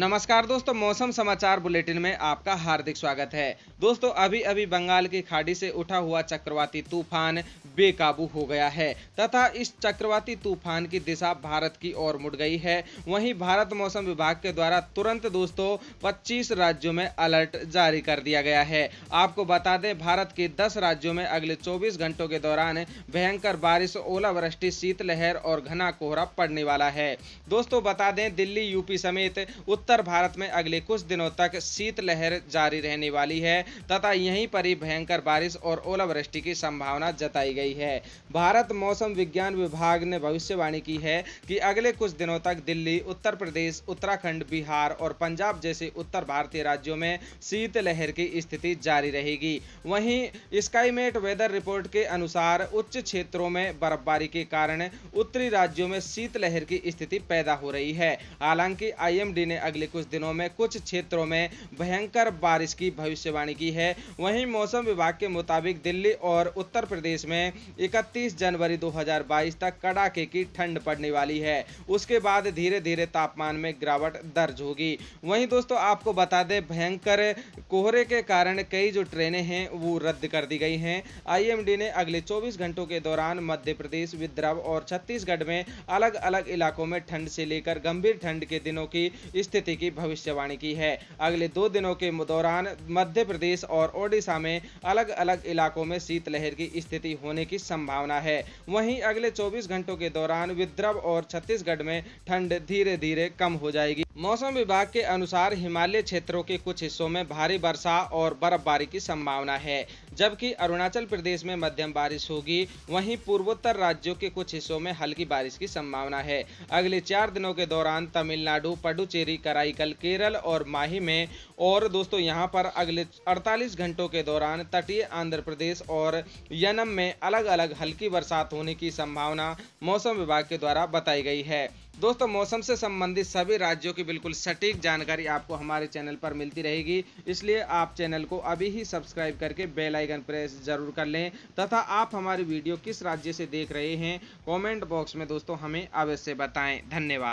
नमस्कार दोस्तों मौसम समाचार बुलेटिन में आपका हार्दिक स्वागत है दोस्तों अभी अभी बंगाल की खाड़ी से उठा हुआ चक्रवाती तूफान बेकाबू हो गया है तथा इस चक्रवाती तूफान की दिशा भारत की ओर मुड़ गई है वहीं भारत मौसम विभाग के द्वारा तुरंत दोस्तों 25 राज्यों में अलर्ट जारी कर दिया गया है आपको बता दें भारत के दस राज्यों में अगले चौबीस घंटों के दौरान भयंकर बारिश ओलावृष्टि शीतलहर और घना कोहरा पड़ने वाला है दोस्तों बता दें दिल्ली यूपी समेत उत्तर भारत में अगले कुछ दिनों तक शीतलहर जारी रहने वाली है तथा यहीं पर ही भयंकर बारिश और ओलावृष्टि की संभावना जताई गई है भारत मौसम विज्ञान विभाग ने भविष्यवाणी की है कि अगले कुछ दिनों तक दिल्ली उत्तर प्रदेश उत्तराखंड बिहार और पंजाब जैसे उत्तर भारतीय राज्यों में शीतलहर की स्थिति जारी रहेगी वहीं स्काईमेट वेदर रिपोर्ट के अनुसार उच्च क्षेत्रों में बर्फबारी के कारण उत्तरी राज्यों में शीतलहर की स्थिति पैदा हो रही है हालांकि आईएमडी ने अगले कुछ दिनों में कुछ क्षेत्रों में भयंकर बारिश की भविष्यवाणी की है वहीं मौसम विभाग के मुताबिक दिल्ली और उत्तर प्रदेश में 31 जनवरी 2022 तक कड़ाके की ठंड पड़ने वाली है उसके बाद धीरे धीरे तापमान में गिरावट दर्ज होगी वहीं दोस्तों आपको बता दें भयंकर कोहरे के कारण कई जो ट्रेनें हैं वो रद्द कर दी गई हैं आईएमडी ने अगले 24 घंटों के दौरान मध्य प्रदेश विद्रव और छत्तीसगढ़ में अलग अलग इलाकों में ठंड से लेकर गंभीर ठंड के दिनों की स्थिति की भविष्यवाणी की है अगले दो दिनों के दौरान मध्य प्रदेश और ओडिशा में अलग अलग इलाकों में शीतलहर की स्थिति होने की संभावना है वहीं अगले 24 घंटों के दौरान विद्रभ और छत्तीसगढ़ में ठंड धीरे धीरे कम हो जाएगी मौसम विभाग के अनुसार हिमालय क्षेत्रों के कुछ हिस्सों में भारी वर्षा और बर्फबारी की संभावना है जबकि अरुणाचल प्रदेश में मध्यम बारिश होगी वहीं पूर्वोत्तर राज्यों के कुछ हिस्सों में हल्की बारिश की संभावना है अगले चार दिनों के दौरान तमिलनाडु पुडुचेरी कराईकल केरल और माही में और दोस्तों यहाँ पर अगले अड़तालीस घंटों के दौरान तटीय आंध्र प्रदेश और यनम में अलग अलग हल्की बरसात होने की संभावना मौसम विभाग के द्वारा बताई गई है दोस्तों मौसम से संबंधित सभी राज्यों की बिल्कुल सटीक जानकारी आपको हमारे चैनल पर मिलती रहेगी इसलिए आप चैनल को अभी ही सब्सक्राइब करके बेल आइकन प्रेस जरूर कर लें तथा आप हमारी वीडियो किस राज्य से देख रहे हैं कमेंट बॉक्स में दोस्तों हमें अवश्य बताएं धन्यवाद